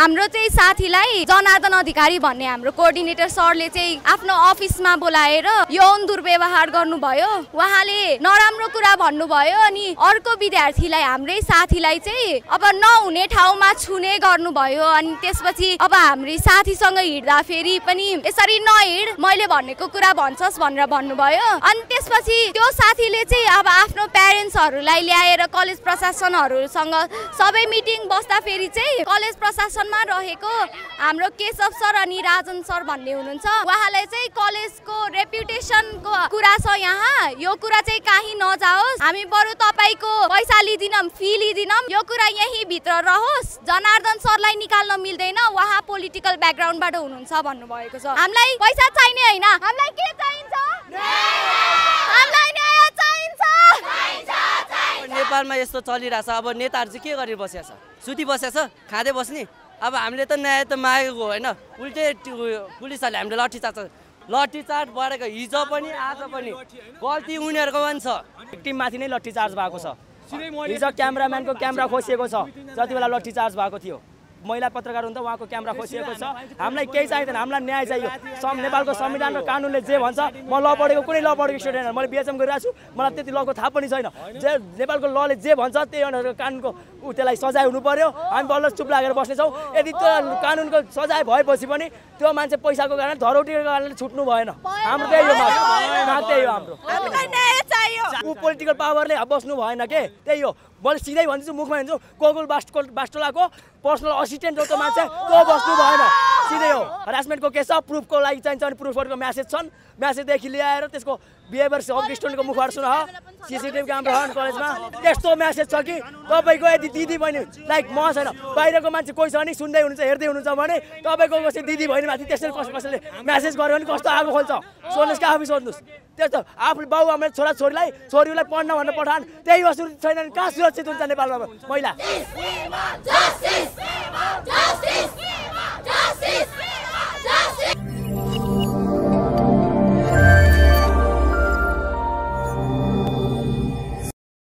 हाम्रो चाहिँ साथीलाई जनादन अधिकारी भन्ने हाम्रो कोअर्डिनेटर सरले चाहिँ आफ्नो अफिसमा बोलाएर यौन दुर्व्यवहार गर्नुभयो उहाँले नराम्रो कुरा भन्नुभयो अनि अर्को विद्यार्थीलाई हाम्रै साथीलाई चाहिँ अब नहुने ठाउँमा छुने गर्नुभयो अनि त्यसपछि अब हाम्रो साथीसँग हिँड्दा फेरि पनि यसरी नहिँड मैले भनेको कुरा भन्छस् भनेर भन्नुभयो अनि त्यसपछि त्यो साथीले चाहिँ अब आफ्नो प्यारेन्ट्सहरूलाई ल्याएर कलेज प्रशासनहरूसँग सबै मिटिङ बस्दा फेरि चाहिँ कलेज प्रशासन अस्पतालमा रहेको हाम्रो केशव सर अनि राजन सर भन्ने हुनुहुन्छ उहाँलाई चाहिँ कलेजको रेप्युटेसनको कुरा छ यहाँ यो कुरा चाहिँ काहीँ नजाओस् हामी बरु तपाईँको पैसा लिँदैनौँ फी लिँदैनौँ यो कुरा यहीँ भित्र रहोस् जनार्दन सरलाई निकाल्न मिल्दैन उहाँ पोलिटिकल ब्याकग्राउन्डबाट हुनुहुन्छ भन्नुभएको छ हामीलाई पैसा चाहिने होइन हामीलाई के चाहिन्छ नेपालमा यस्तो चलिरहेछ अब नेताहरू चाहिँ के गरेर बसेको छ सुति बसेछ खाँदै बस्ने अब हामीले त न्याय त मागेको होइन उल्टे पुलिसहरूले हामीले लट्ठी चार्छ लट्ठी चार्ज बढेको हिजो पनि आज पनि गल्ती उनीहरूको पनि छ माथि नै लट्ठी चार्ज भएको छ हिजो क्यामराम्यानको क्यामरा खोसिएको छ जति बेला लट्ठी चार्ज भएको थियो महिला पत्रकार हुनुहुन्छ उहाँको क्यामेरा खोसिएको छ हामीलाई केही चाहिँदैन हामीलाई न्याय चाहियो सम नेपालको संविधान र कानुनले जे भन्छ म ल पढेको कुनै ल पढेको स्टुडेन्ट मैले बिएचएम गरिरहेको छु मलाई त्यति लको थाहा पनि छैन जे नेपालको लले जे भन्छ त्यही अनुसारको कानुनको ऊ त्यसलाई सजाय हुनु पऱ्यो हामी बल्ल चुप लागेर बस्नेछौँ यदि त्यो कानुनको सजाय भएपछि पनि त्यो मान्छे पैसाको कारण धरोटीको कारणले छुट्नु भएन हाम्रो त्यही हो हाम्रो ऊ पोलिटिकल पावरले बस्नु भएन के त्यही हो मैले सिधै भन्दैछु मुखमा हिँड्छु गोगुल बास्ट बास्टोलाको पर्सनल असिस्टेन्ट जस्तो मान्छे त्यो बस्नु भएन सिधै हो हरासमेन्टको केस छ प्रुफको लागि चाहिन्छ अनि प्रुफहरूको म्यासेज छन् म्यासेजदेखि ल्याएर त्यसको बिहेभियर हक स्टुडेन्टको मुखबाट सुन सिसिटिभी क्यामरा हन कलेजमा त्यस्तो म्यासेज छ कि तपाईँको यदि दिदी बहिनी लाइक म छैन बाहिरको मान्छे कोही छ भने सुन्दै हुनुहुन्छ हेर्दै हुनुहुन्छ भने तपाईँको कसै दिदी बहिनीमाथि त्यसरी कस कसैले म्यासेज गऱ्यो भने कस्तो आगो खोल्छ सोध्नुहोस् कि आफै सोध्नुहोस् त्यस्तो आफ्नो बाउ आमा छोरा छोरीलाई छोरीलाई पढ्न भनेर पठान त्यही असुर छैन भने कहाँ सुरक्षित हुन्छ नेपालमा महिला